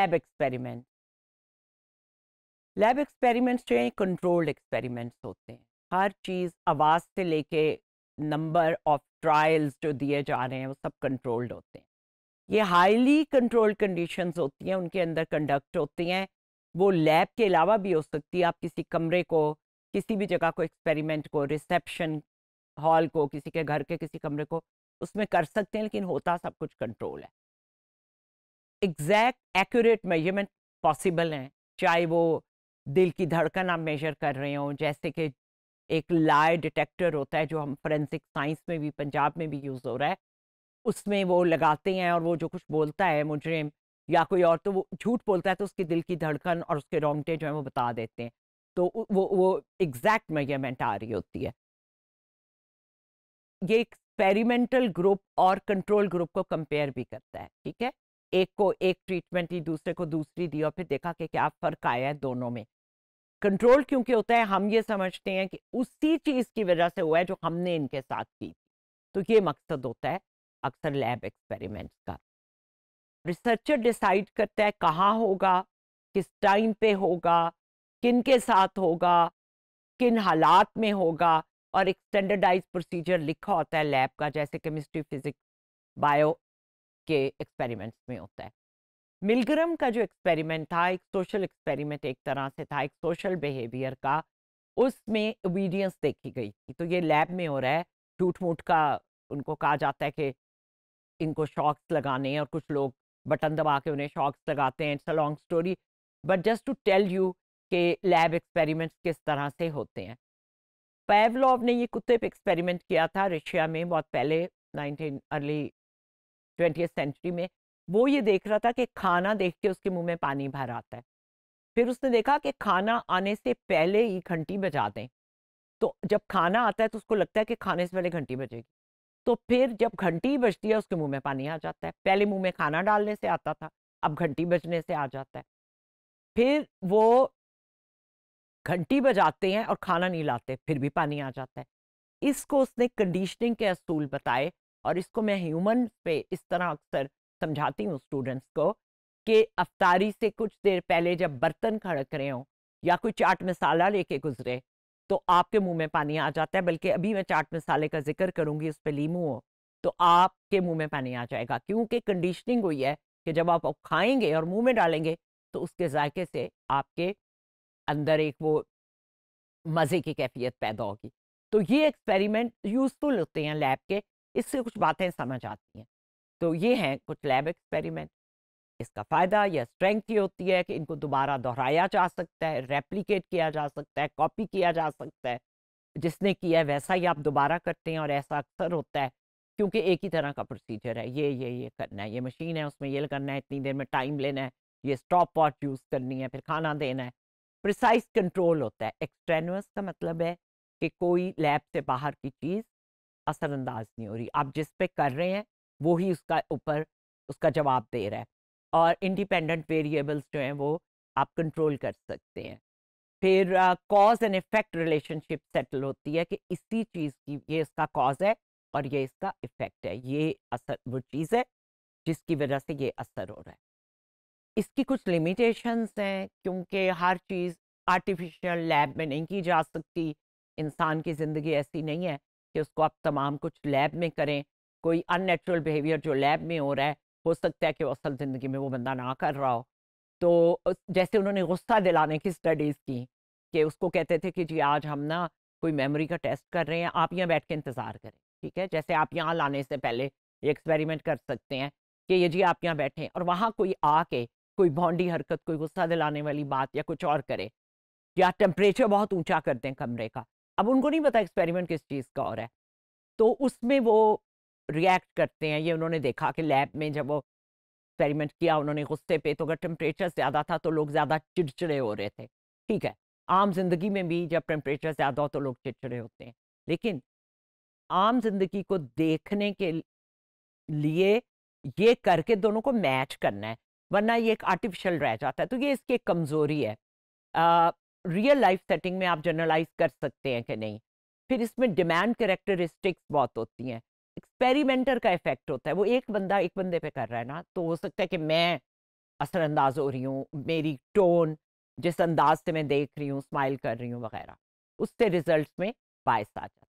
lab experiment lab experiments जो हैं controlled experiments होते हैं हर चीज़ आवाज़ से लेके नंबर ऑफ ट्रायल्स जो दिए जा रहे हैं वो सब कंट्रोल्ड होते हैं ये हाईली कंट्रोल्ड कंडीशंस होती हैं उनके अंदर कंडक्ट होती हैं वो लैब के अलावा भी हो सकती है आप किसी कमरे को किसी भी जगह को एक्सपेरिमेंट को रिसेप्शन हॉल को किसी के घर के किसी कमरे को उसमें कर सकते हैं लेकिन होता सब कुछ कंट्रोल है एग्जैक्ट एक्यूरेट मेजरमेंट पॉसिबल हैं चाहे वो दिल की धड़कन आप मेजर कर रहे हों जैसे कि एक लाए डिटेक्टर होता है जो हम फोरेंसिक साइंस में भी पंजाब में भी यूज़ हो रहा है उसमें वो लगाते हैं और वो जो कुछ बोलता है मुजरिम या कोई और तो वो झूठ बोलता है तो उसके दिल की धड़कन और उसके रोंगटे जो हैं वो बता देते हैं तो वो वो एग्जैक्ट मेजरमेंट आ रही होती है ये एक्सपेरिमेंटल ग्रुप और कंट्रोल ग्रुप को कंपेयर भी करता है ठीक है एक को एक ट्रीटमेंट दी दूसरे को दूसरी दी और फिर देखा कि क्या फ़र्क आया है दोनों में कंट्रोल क्योंकि होता है हम ये समझते हैं कि उसी चीज़ की वजह से हुआ है जो हमने इनके साथ की तो ये मकसद होता है अक्सर लैब एक्सपेरिमेंट्स का रिसर्चर डिसाइड करता है कहाँ होगा किस टाइम पे होगा किन के साथ होगा किन हालात में होगा और एक स्टैंडर्डाइज प्रोसीजर लिखा होता है लैब का जैसे केमिस्ट्री फिजिक्स बायो के एक्सपेरिमेंट्स में होता है मिलग्रम का जो एक्सपेरिमेंट था एक सोशल एक्सपेरिमेंट एक तरह से था एक सोशल बिहेवियर का उसमें ओबीडियंस देखी गई थी तो ये लैब में हो रहा है झूठ मूठ का उनको कहा जाता है कि इनको शॉक्स लगाने हैं और कुछ लोग बटन दबा के उन्हें शॉक्स लगाते हैं it's a long story but just to tell you के लैब एक्सपेरिमेंट्स किस तरह से होते हैं पैवलॉव ने ये कुत्ते पे एक्सपेरिमेंट किया था रशिया में बहुत पहले नाइनटीन अर्ली ट्वेंटी सेंचुरी में वो ये देख रहा था कि खाना देख के उसके मुंह में पानी भर आता है फिर उसने देखा कि खाना आने से पहले ही घंटी बजा दें तो जब खाना आता है तो उसको लगता है कि खाने से पहले घंटी बजेगी तो फिर जब घंटी बजती है उसके मुंह में पानी आ जाता है पहले मुंह में खाना डालने से आता था अब घंटी बजने से आ जाता है फिर वो घंटी बजाते हैं और खाना नहीं लाते फिर भी पानी आ जाता है इसको उसने कंडीशनिंग के असूल बताए और इसको मैं ह्यूमन पे इस तरह अक्सर समझाती हूँ स्टूडेंट्स को कि अफ्तारी से कुछ देर पहले जब बर्तन खड़क रहे हों या कोई चाट मसाला लेके गुजरे तो आपके मुंह में पानी आ जाता है बल्कि अभी मैं चाट मसाले का जिक्र करूंगी उस पर लीमू हो तो आपके मुंह में पानी आ जाएगा क्योंकि कंडीशनिंग हुई है कि जब आप खाएंगे और मुंह में डालेंगे तो उसके जायके से आपके अंदर एक वो मज़े की कैफियत पैदा होगी तो ये एक्सपेरिमेंट यूज़फुल होते हैं लैब के इससे कुछ बातें समझ आती हैं तो ये हैं कुछ लैब एक्सपेरिमेंट इसका फ़ायदा या स्ट्रेंथ ये होती है कि इनको दोबारा दोहराया जा सकता है रेप्लीकेट किया जा सकता है कॉपी किया जा सकता है जिसने किया है वैसा ही आप दोबारा करते हैं और ऐसा अक्सर होता है क्योंकि एक ही तरह का प्रोसीजर है ये ये ये करना है ये मशीन है उसमें ये करना है इतनी देर में टाइम लेना है ये स्टॉप वॉच यूज़ करनी है फिर खाना देना है प्रिसाइज कंट्रोल होता है एक्सट्रेनस का मतलब है कि कोई लैब से बाहर की चीज़ असरअंदाज नहीं हो रही आप जिस पे कर रहे हैं वो ही उसका ऊपर उसका जवाब दे रहा है और इंडिपेंडेंट वेरिएबल्स जो हैं वो आप कंट्रोल कर सकते हैं फिर cause and effect relationship settle होती है कि इसी चीज़ की ये इसका कॉज है और ये इसका इफेक्ट है ये असर वो चीज़ है जिसकी वजह से ये असर हो रहा है इसकी कुछ लिमिटेशंस हैं क्योंकि हर चीज़ आर्टिफिशियल लैब में नहीं की जा सकती इंसान की ज़िंदगी ऐसी नहीं है कि उसको आप तमाम कुछ लैब में करें कोई अननेचुरल बिहेवियर जो लैब में हो रहा है हो सकता है कि वो असल ज़िंदगी में वो बंदा ना कर रहा हो तो जैसे उन्होंने गुस्सा दिलाने की स्टडीज़ की कि उसको कहते थे कि जी आज हम ना कोई मेमोरी का टेस्ट कर रहे हैं आप यहाँ बैठ के इंतज़ार करें ठीक है जैसे आप यहाँ लाने से पहले एक्सपेरिमेंट कर सकते हैं कि ये जी आप यहाँ बैठें और वहाँ कोई आके कोई बॉन्डी हरकत कोई गुस्सा दिलाने वाली बात या कुछ और करे या टेम्परेचर बहुत ऊंचा कर दें कमरे का अब उनको नहीं पता एक्सपेरिमेंट किस चीज़ का और है तो उसमें वो रिएक्ट करते हैं ये उन्होंने देखा कि लैब में जब वो एक्सपेरिमेंट किया उन्होंने गुस्से पे तो अगर टेम्परेचर ज़्यादा था तो लोग ज़्यादा चिड़चिड़े हो रहे थे ठीक है आम जिंदगी में भी जब टेम्परेचर ज़्यादा हो तो लोग चिड़चिड़े होते हैं लेकिन आम जिंदगी को देखने के लिए ये करके दोनों को मैच करना है वरना ये एक आर्टिफिशियल रह जाता है तो ये इसकी एक कमज़ोरी है आ, रियल लाइफ सेटिंग में आप जनरलाइज कर सकते हैं कि नहीं फिर इसमें डिमांड करेक्टरिस्टिक्स बहुत होती हैं एक्सपेरिमेंटर का इफेक्ट होता है वो एक बंदा एक बंदे पे कर रहा है ना तो हो सकता है कि मैं असरअंदाज हो रही हूँ मेरी टोन जिस अंदाज से मैं देख रही हूँ स्माइल कर रही हूँ वगैरह उससे रिजल्ट में बायस आ जाता है